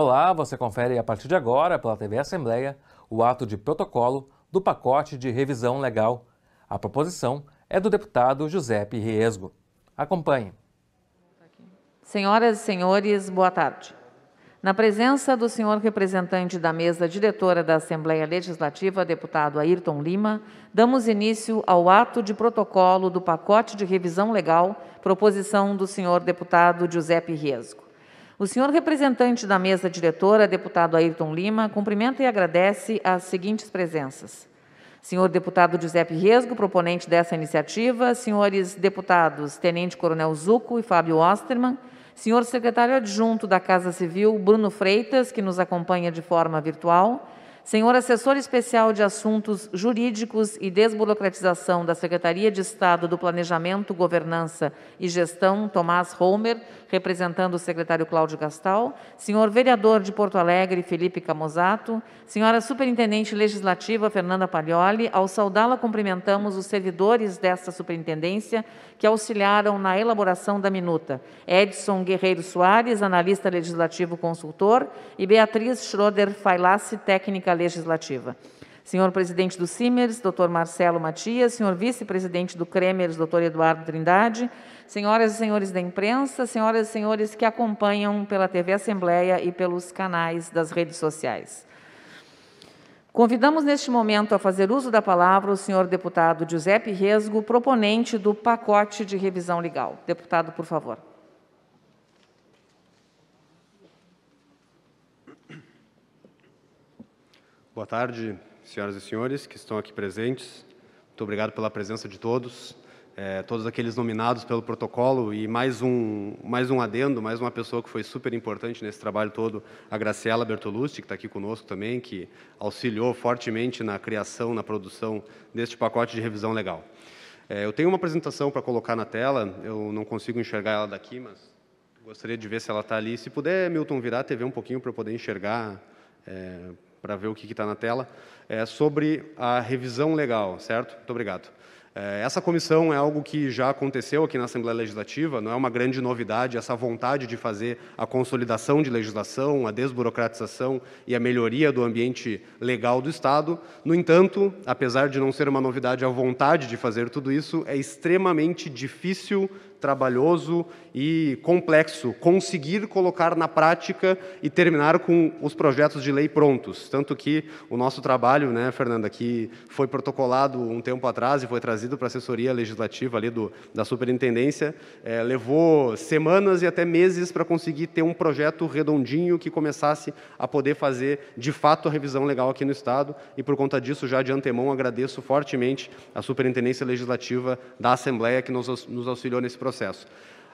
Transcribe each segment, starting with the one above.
Olá, você confere a partir de agora, pela TV Assembleia, o ato de protocolo do pacote de revisão legal. A proposição é do deputado Giuseppe Riesgo. Acompanhe. Senhoras e senhores, boa tarde. Na presença do senhor representante da mesa diretora da Assembleia Legislativa, deputado Ayrton Lima, damos início ao ato de protocolo do pacote de revisão legal, proposição do senhor deputado Giuseppe Riesgo. O senhor representante da mesa diretora, deputado Ayrton Lima, cumprimenta e agradece as seguintes presenças. Senhor deputado Giuseppe Resgo, proponente dessa iniciativa, senhores deputados Tenente Coronel Zucco e Fábio Osterman, senhor secretário adjunto da Casa Civil, Bruno Freitas, que nos acompanha de forma virtual, Senhor assessor especial de assuntos jurídicos e desburocratização da Secretaria de Estado do Planejamento, Governança e Gestão, Tomás Homer, representando o secretário Cláudio Gastal, senhor vereador de Porto Alegre, Felipe Camozato, senhora superintendente legislativa Fernanda Paglioli, ao saudá-la cumprimentamos os servidores desta superintendência que auxiliaram na elaboração da minuta, Edson Guerreiro Soares, analista legislativo consultor, e Beatriz Schroeder Failassi, técnica Legislativa. Senhor presidente do CIMERS, doutor Marcelo Matias, senhor vice-presidente do CREMERS, doutor Eduardo Trindade, senhoras e senhores da imprensa, senhoras e senhores que acompanham pela TV Assembleia e pelos canais das redes sociais. Convidamos neste momento a fazer uso da palavra o senhor deputado Giuseppe Resgo, proponente do pacote de revisão legal. Deputado, por favor. Boa tarde, senhoras e senhores que estão aqui presentes. Muito obrigado pela presença de todos, é, todos aqueles nominados pelo protocolo e mais um, mais um adendo, mais uma pessoa que foi super importante nesse trabalho todo, a Graciela Bertolucci, que está aqui conosco também, que auxiliou fortemente na criação, na produção deste pacote de revisão legal. É, eu tenho uma apresentação para colocar na tela, eu não consigo enxergar ela daqui, mas gostaria de ver se ela está ali. Se puder, Milton, virar a TV um pouquinho para eu poder enxergar. É, para ver o que está na tela, é sobre a revisão legal, certo? Muito obrigado. É, essa comissão é algo que já aconteceu aqui na Assembleia Legislativa, não é uma grande novidade, essa vontade de fazer a consolidação de legislação, a desburocratização e a melhoria do ambiente legal do Estado. No entanto, apesar de não ser uma novidade, a vontade de fazer tudo isso é extremamente difícil, trabalhoso e complexo conseguir colocar na prática e terminar com os projetos de lei prontos. Tanto que o nosso trabalho, né, Fernanda, que foi protocolado um tempo atrás e foi trazido para a assessoria legislativa ali do, da superintendência, é, levou semanas e até meses para conseguir ter um projeto redondinho que começasse a poder fazer de fato a revisão legal aqui no Estado. E por conta disso, já de antemão, agradeço fortemente a superintendência legislativa da Assembleia que nos, nos auxiliou nesse projeto processo.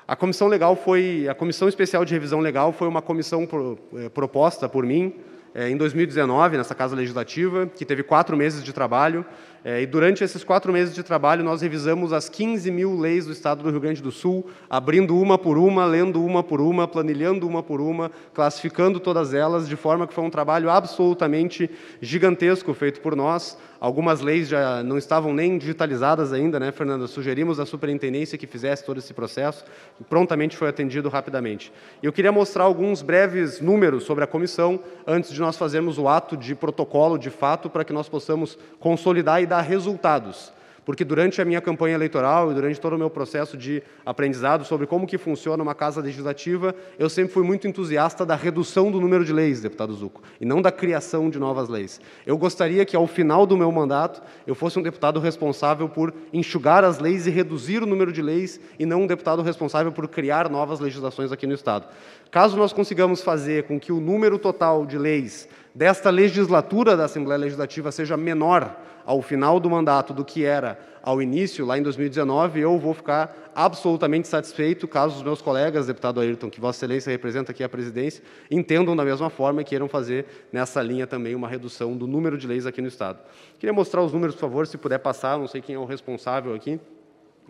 A comissão legal foi a comissão especial de revisão legal foi uma comissão pro, é, proposta por mim é, em 2019 nessa casa legislativa que teve quatro meses de trabalho é, e durante esses quatro meses de trabalho, nós revisamos as 15 mil leis do Estado do Rio Grande do Sul, abrindo uma por uma, lendo uma por uma, planilhando uma por uma, classificando todas elas, de forma que foi um trabalho absolutamente gigantesco feito por nós. Algumas leis já não estavam nem digitalizadas ainda, né, Fernanda? Sugerimos à superintendência que fizesse todo esse processo, e prontamente foi atendido rapidamente. Eu queria mostrar alguns breves números sobre a comissão, antes de nós fazermos o ato de protocolo de fato, para que nós possamos consolidar e dar resultados. Porque durante a minha campanha eleitoral e durante todo o meu processo de aprendizado sobre como que funciona uma casa legislativa, eu sempre fui muito entusiasta da redução do número de leis, deputado Zuco, e não da criação de novas leis. Eu gostaria que ao final do meu mandato eu fosse um deputado responsável por enxugar as leis e reduzir o número de leis e não um deputado responsável por criar novas legislações aqui no estado. Caso nós consigamos fazer com que o número total de leis desta legislatura da Assembleia Legislativa seja menor ao final do mandato do que era ao início, lá em 2019, eu vou ficar absolutamente satisfeito caso os meus colegas, deputado Ayrton, que Vossa Excelência representa aqui a presidência, entendam da mesma forma e queiram fazer nessa linha também uma redução do número de leis aqui no Estado. Queria mostrar os números, por favor, se puder passar, não sei quem é o responsável aqui.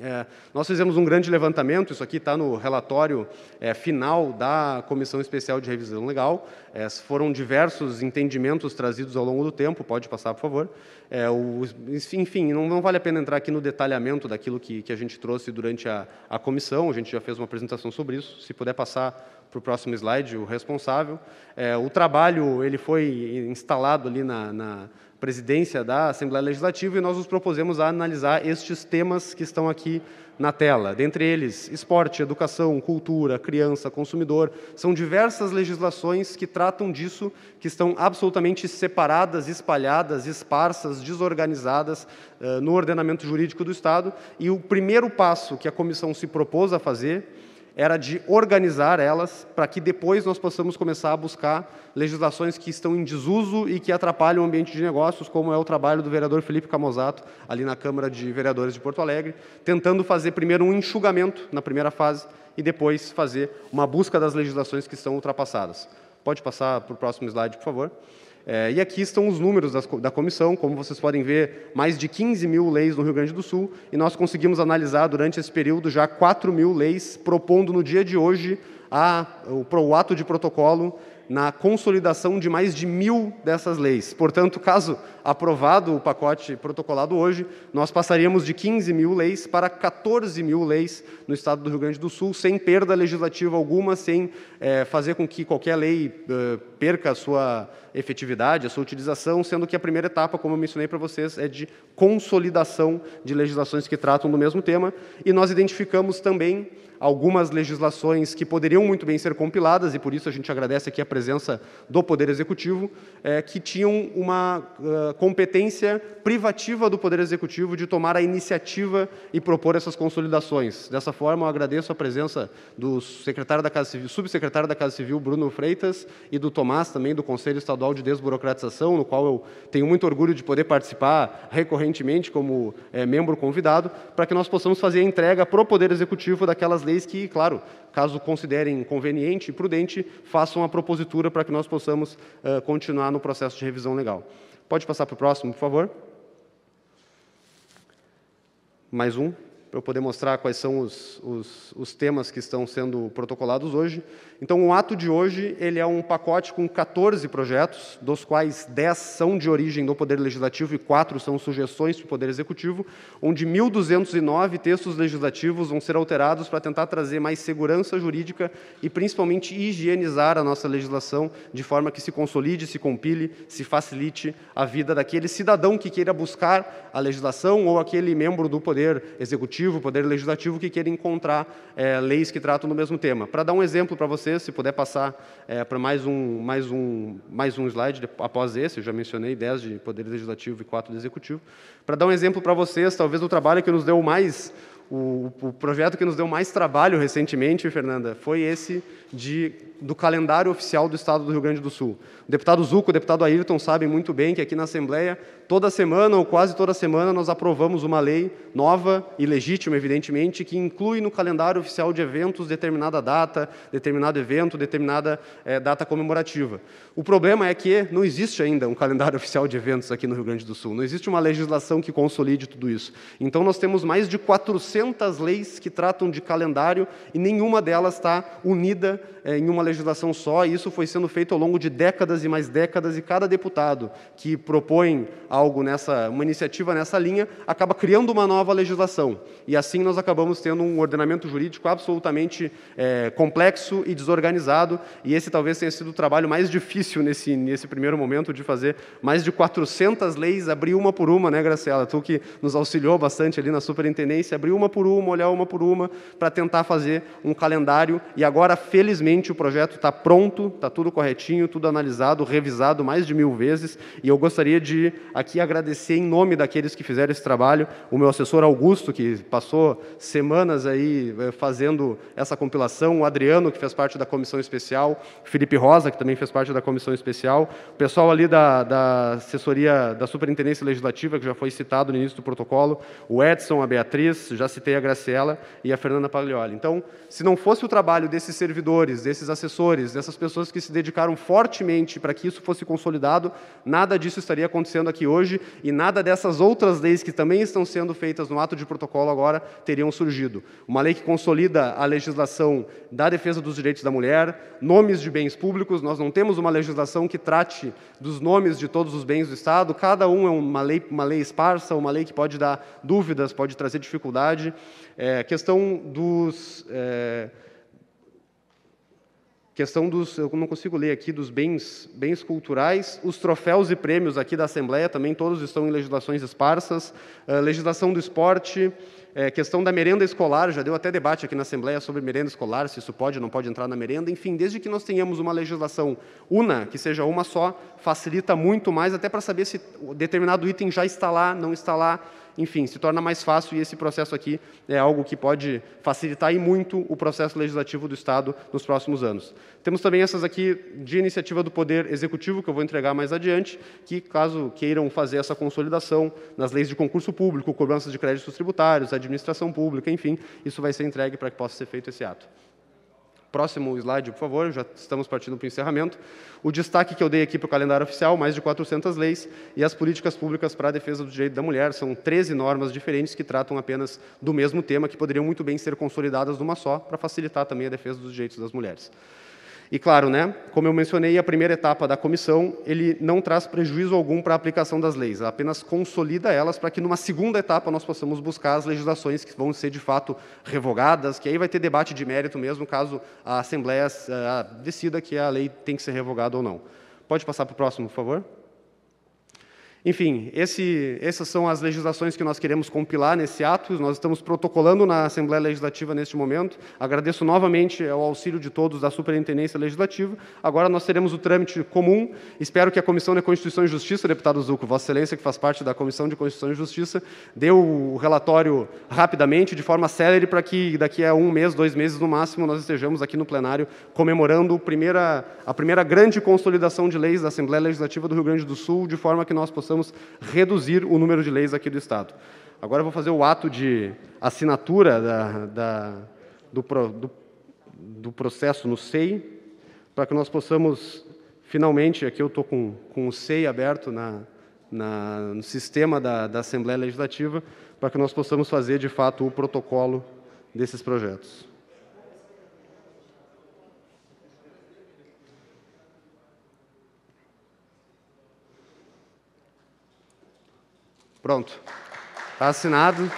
É, nós fizemos um grande levantamento, isso aqui está no relatório é, final da Comissão Especial de Revisão Legal. É, foram diversos entendimentos trazidos ao longo do tempo, pode passar, por favor. É, o, enfim, não, não, vale a pena entrar aqui no detalhamento daquilo que, que a gente trouxe durante a, a comissão, a gente já fez uma apresentação sobre isso. Se puder passar para o próximo slide, o responsável. É, o trabalho ele foi instalado ali na, na, presidência da Assembleia Legislativa, e nós nos propusemos a analisar estes temas que estão aqui na tela. Dentre eles, esporte, educação, cultura, criança, consumidor. São diversas legislações que tratam disso, que estão absolutamente separadas, espalhadas, esparsas, desorganizadas uh, no ordenamento jurídico do Estado. E o primeiro passo que a comissão se propôs a fazer era de organizar elas para que depois nós possamos começar a buscar legislações que estão em desuso e que atrapalham o ambiente de negócios, como é o trabalho do vereador Felipe Camozato, ali na Câmara de Vereadores de Porto Alegre, tentando fazer primeiro um enxugamento na primeira fase e depois fazer uma busca das legislações que são ultrapassadas. Pode passar para o próximo slide, por favor. É, e aqui estão os números das, da comissão, como vocês podem ver, mais de 15 mil leis no Rio Grande do Sul, e nós conseguimos analisar durante esse período já 4 mil leis, propondo no dia de hoje a, o, o ato de protocolo na consolidação de mais de mil dessas leis. Portanto, caso aprovado o pacote protocolado hoje, nós passaríamos de 15 mil leis para 14 mil leis no estado do Rio Grande do Sul, sem perda legislativa alguma, sem é, fazer com que qualquer lei perca a sua efetividade, a sua utilização, sendo que a primeira etapa, como eu mencionei para vocês, é de consolidação de legislações que tratam do mesmo tema, e nós identificamos também algumas legislações que poderiam muito bem ser compiladas, e por isso a gente agradece aqui a presença do Poder Executivo, é, que tinham uma uh, competência privativa do Poder Executivo de tomar a iniciativa e propor essas consolidações. Dessa forma, eu agradeço a presença do secretário da Casa Civil, subsecretário da Casa Civil, Bruno Freitas, e do Tomás Tomás, também do Conselho Estadual de Desburocratização, no qual eu tenho muito orgulho de poder participar recorrentemente como é, membro convidado, para que nós possamos fazer a entrega para o Poder Executivo daquelas leis que, claro, caso considerem conveniente e prudente, façam a propositura para que nós possamos eh, continuar no processo de revisão legal. Pode passar para o próximo, por favor. Mais um para eu poder mostrar quais são os, os, os, temas que estão sendo protocolados hoje. Então, o ato de hoje ele é um pacote com 14 projetos, dos quais 10 são de origem do Poder Legislativo e 4 são sugestões do Poder Executivo, onde 1.209 textos legislativos vão ser alterados para tentar trazer mais segurança jurídica e, principalmente, higienizar a nossa legislação de forma que se consolide, se compile, se facilite a vida daquele cidadão que queira buscar a legislação ou aquele membro do Poder Executivo executivo, o poder legislativo que queira encontrar é, leis que tratam do mesmo tema. Para dar um exemplo para vocês, se puder passar é, eh, para mais um, mais, um, mais um slide após esse, eu já mencionei 10 de poder legislativo e 4 de executivo. Para dar um exemplo para vocês, talvez o trabalho que nos deu mais o, o, projeto que nos deu mais trabalho recentemente, Fernanda, foi esse de, do calendário oficial do Estado do Rio Grande do Sul. O deputado Zuco, o deputado Ayrton sabem muito bem que aqui na Assembleia Toda semana, ou quase toda semana, nós aprovamos uma lei nova e legítima, evidentemente, que inclui no calendário oficial de eventos determinada data, determinado evento, determinada é, data comemorativa. O problema é que não existe ainda um calendário oficial de eventos aqui no Rio Grande do Sul, não existe uma legislação que consolide tudo isso. Então, nós temos mais de 400 leis que tratam de calendário e nenhuma delas está unida é, em uma legislação só, e isso foi sendo feito ao longo de décadas e mais décadas, e cada deputado que propõe algo nessa, uma iniciativa nessa linha, acaba criando uma nova legislação. E assim nós acabamos tendo um ordenamento jurídico absolutamente é, complexo e desorganizado. E esse talvez tenha sido o trabalho mais difícil nesse, nesse primeiro momento de fazer mais de 400 leis, abrir uma por uma, né, Graciela? Tu que nos auxiliou bastante ali na superintendência, abrir uma por uma, olhar uma por uma, para tentar fazer um calendário. E agora, felizmente, o projeto está pronto, está tudo corretinho, tudo analisado, revisado mais de mil vezes. E eu gostaria de, aqui agradecer em nome daqueles que fizeram esse trabalho, o meu assessor Augusto, que passou semanas aí eh, fazendo essa compilação, o Adriano, que fez parte da comissão especial, Felipe Rosa, que também fez parte da comissão especial, o pessoal ali da, da assessoria da Superintendência Legislativa, que já foi citado no início do protocolo, o Edson, a Beatriz, já citei a Graciela e a Fernanda Paglioli. Então, se não fosse o trabalho desses servidores, desses assessores, dessas pessoas que se dedicaram fortemente para que isso fosse consolidado, nada disso estaria acontecendo aqui hoje hoje e nada dessas outras leis que também estão sendo feitas no ato de protocolo agora teriam surgido. Uma lei que consolida a legislação da defesa dos direitos da mulher, nomes de bens públicos, nós não temos uma legislação que trate dos nomes de todos os bens do Estado, cada um é uma lei, uma lei esparsa, uma lei que pode dar dúvidas, pode trazer dificuldade. É, questão dos. É, questão dos, eu não consigo ler aqui, dos bens, bens culturais, os troféus e prêmios aqui da Assembleia também todos estão em legislações esparsas, uh, legislação do esporte, uh, questão da merenda escolar, já deu até debate aqui na Assembleia sobre merenda escolar, se isso pode ou não pode entrar na merenda, enfim, desde que nós tenhamos uma legislação una, que seja uma só, facilita muito mais, até para saber se determinado item já está lá, não está lá, enfim, se torna mais fácil e esse processo aqui é algo que pode facilitar e muito o processo legislativo do Estado nos próximos anos. Temos também essas aqui de iniciativa do Poder Executivo, que eu vou entregar mais adiante, que caso queiram fazer essa consolidação nas leis de concurso público, cobranças de créditos tributários, administração pública, enfim, isso vai ser entregue para que possa ser feito esse ato. Próximo slide, por favor, já estamos partindo para o encerramento. O destaque que eu dei aqui para o calendário oficial, mais de 400 leis, e as políticas públicas para a defesa do direito da mulher, são 13 normas diferentes que tratam apenas do mesmo tema, que poderiam muito bem ser consolidadas numa só, para facilitar também a defesa dos direitos das mulheres. E claro, né, como eu mencionei, a primeira etapa da comissão, ele não traz prejuízo algum para a aplicação das leis, apenas consolida elas para que numa segunda etapa nós possamos buscar as legislações que vão ser de fato revogadas, que aí vai ter debate de mérito mesmo, caso a Assembleia eh, decida que a lei tem que ser revogada ou não. Pode passar para o próximo, por favor. Enfim, esse, essas são as legislações que nós queremos compilar nesse ato. Nós estamos protocolando na Assembleia Legislativa neste momento. Agradeço novamente o auxílio de todos da Superintendência Legislativa. Agora nós teremos o trâmite comum. Espero que a Comissão de Constituição e Justiça, deputado Zuco, Vossa Excelência, que faz parte da Comissão de Constituição e Justiça, dê o relatório rapidamente, de forma célere, para que daqui a um mês, dois meses no máximo, nós estejamos aqui no plenário comemorando a primeira, a primeira grande consolidação de leis da Assembleia Legislativa do Rio Grande do Sul, de forma que nós possamos possamos reduzir o número de leis aqui do Estado. Agora eu vou fazer o ato de assinatura da, da, do, pro, do, do, processo no SEI, para que nós possamos, finalmente, aqui eu estou com, com o SEI aberto na, na, no sistema da, da Assembleia Legislativa, para que nós possamos fazer, de fato, o protocolo desses projetos. Pronto. Está assinado.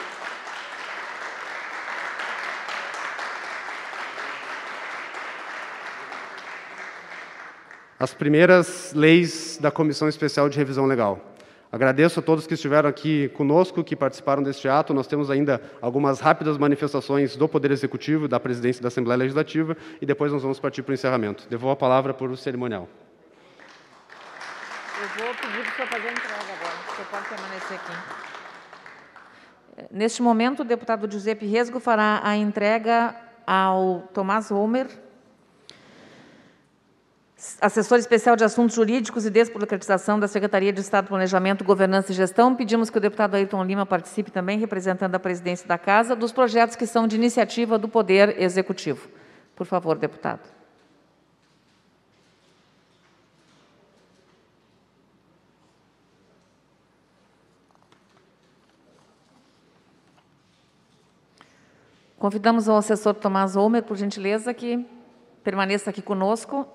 As primeiras leis da Comissão Especial de Revisão Legal. Agradeço a todos que estiveram aqui conosco, que participaram deste ato. Nós temos ainda algumas rápidas manifestações do Poder Executivo, da Presidência da Assembleia Legislativa, e depois nós vamos partir para o encerramento. Devolvo a palavra para o cerimonial. Eu vou pedir para o senhor fazer a entrega agora. Você pode permanecer aqui. Neste momento, o deputado Giuseppe Resgo fará a entrega ao Tomás Homer, assessor especial de assuntos jurídicos e desburocratização da Secretaria de Estado Planejamento, Governança e Gestão. Pedimos que o deputado Ayrton Lima participe também, representando a presidência da Casa, dos projetos que são de iniciativa do Poder Executivo. Por favor, deputado. Convidamos o assessor Tomás Homer, por gentileza, que permaneça aqui conosco.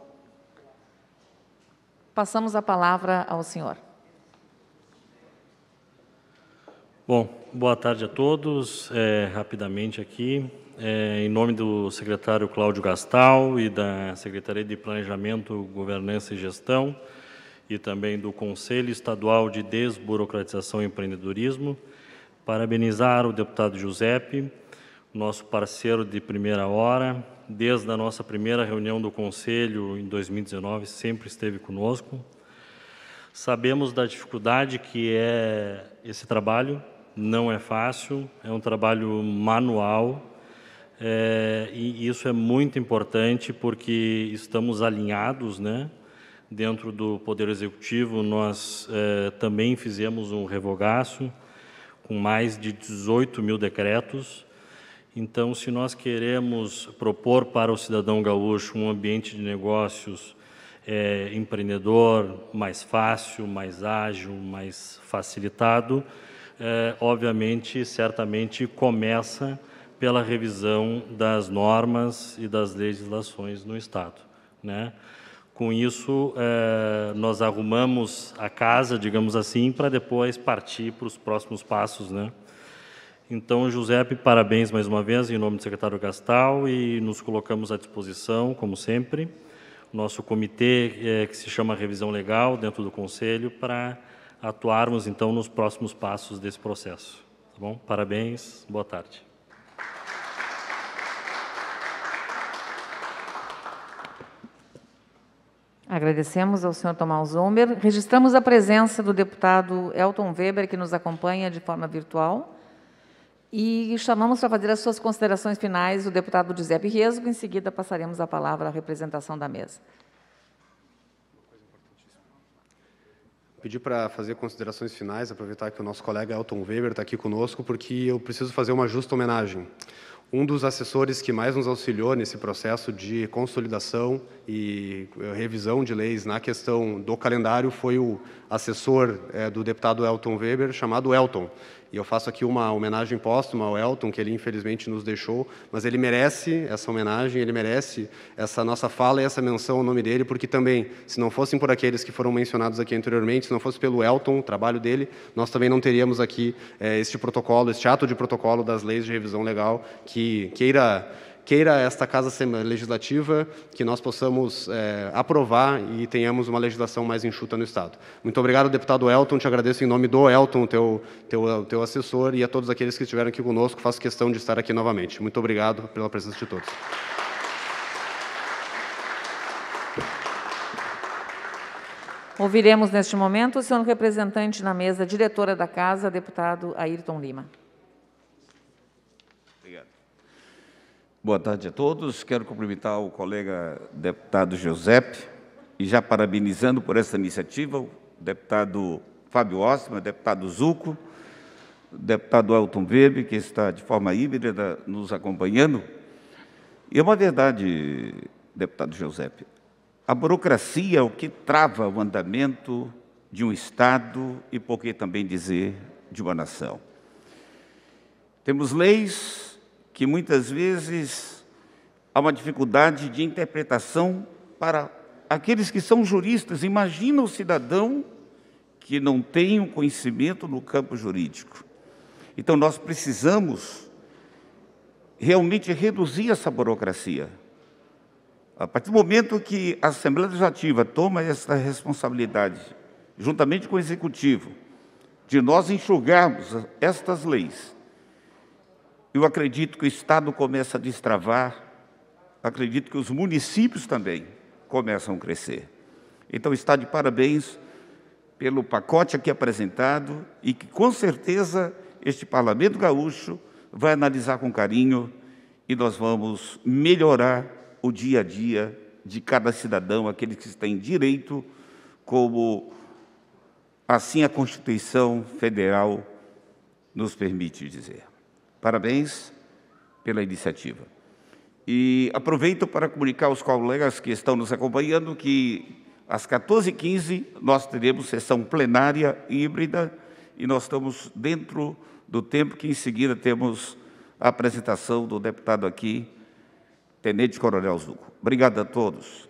Passamos a palavra ao senhor. Bom, boa tarde a todos. É, rapidamente aqui, é, em nome do secretário Cláudio Gastal e da Secretaria de Planejamento, Governança e Gestão, e também do Conselho Estadual de Desburocratização e Empreendedorismo, parabenizar o deputado Giuseppe nosso parceiro de primeira hora, desde a nossa primeira reunião do Conselho em 2019, sempre esteve conosco. Sabemos da dificuldade que é esse trabalho, não é fácil, é um trabalho manual, é, e isso é muito importante porque estamos alinhados, né? Dentro do Poder Executivo, nós eh, também fizemos um revogaço com mais de 18 mil decretos, então, se nós queremos propor para o cidadão gaúcho um ambiente de negócios é, empreendedor mais fácil, mais ágil, mais facilitado, é, obviamente, certamente começa pela revisão das normas e das legislações no Estado. Né? Com isso, é, nós arrumamos a casa, digamos assim, para depois partir para os próximos passos, né? Então, Giuseppe, parabéns mais uma vez em nome do secretário Gastal e nos colocamos à disposição, como sempre, nosso comitê é, que se chama Revisão Legal dentro do Conselho para atuarmos então nos próximos passos desse processo. Tá bom? Parabéns, boa tarde. Agradecemos ao senhor Tomás Zomber. Registramos a presença do deputado Elton Weber, que nos acompanha de forma virtual. E chamamos para fazer as suas considerações finais o deputado Giuseppe Riesgo. em seguida passaremos a palavra à representação da mesa. Pedi para fazer considerações finais, aproveitar que o nosso colega Elton Weber está aqui conosco, porque eu preciso fazer uma justa homenagem. Um dos assessores que mais nos auxiliou nesse processo de consolidação e eh, revisão de leis na questão do calendário foi o assessor é, do deputado Elton Weber, chamado Elton, e eu faço aqui uma homenagem póstuma ao Elton, que ele infelizmente nos deixou, mas ele merece essa homenagem, ele merece essa nossa fala e essa menção ao nome dele, porque também, se não fossem por aqueles que foram mencionados aqui anteriormente, se não fosse pelo Elton, o trabalho dele, nós também não teríamos aqui é, este protocolo, este ato de protocolo das leis de revisão legal que queira queira esta casa legislativa que nós possamos é, aprovar e tenhamos uma legislação mais enxuta no Estado. Muito obrigado, deputado Elton. Te agradeço em nome do Elton, teu, teu, teu assessor, e a todos aqueles que estiveram aqui conosco. Faço questão de estar aqui novamente. Muito obrigado pela presença de todos. Ouviremos neste momento o senhor representante na mesa, diretora da Casa, deputado Ayrton Lima. Boa tarde a todos. Quero cumprimentar o colega deputado Giuseppe e já parabenizando por essa iniciativa o deputado Fábio Ossima, o deputado Zuco, o deputado Elton Weber, que está de forma híbrida nos acompanhando. E é uma verdade, deputado Giuseppe, a burocracia é o que trava o andamento de um Estado e, por que também dizer, de uma nação. Temos leis que muitas vezes há uma dificuldade de interpretação para aqueles que são juristas. Imagina o cidadão que não tem o um conhecimento no campo jurídico. Então, nós precisamos realmente reduzir essa burocracia. A partir do momento que a Assembleia Legislativa toma essa responsabilidade, juntamente com o Executivo, de nós enxugarmos estas leis eu acredito que o Estado começa a destravar, acredito que os municípios também começam a crescer. Então, está de parabéns pelo pacote aqui apresentado e que, com certeza, este Parlamento Gaúcho vai analisar com carinho e nós vamos melhorar o dia a dia de cada cidadão, aquele que tem direito, como assim a Constituição Federal nos permite dizer. Parabéns pela iniciativa. E aproveito para comunicar aos colegas que estão nos acompanhando que às 14h15 nós teremos sessão plenária híbrida e nós estamos dentro do tempo que em seguida temos a apresentação do deputado aqui, Tenente Coronel Zuco. Obrigado a todos.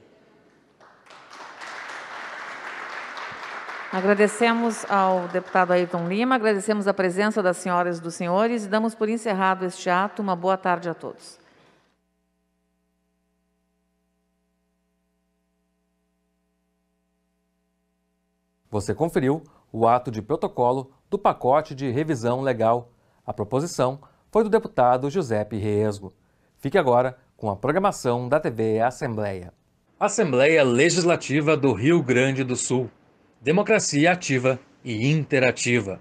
Agradecemos ao deputado Ayrton Lima, agradecemos a presença das senhoras e dos senhores e damos por encerrado este ato. Uma boa tarde a todos. Você conferiu o ato de protocolo do pacote de revisão legal. A proposição foi do deputado Giuseppe Riesgo. Fique agora com a programação da TV Assembleia. Assembleia Legislativa do Rio Grande do Sul. Democracia ativa e interativa.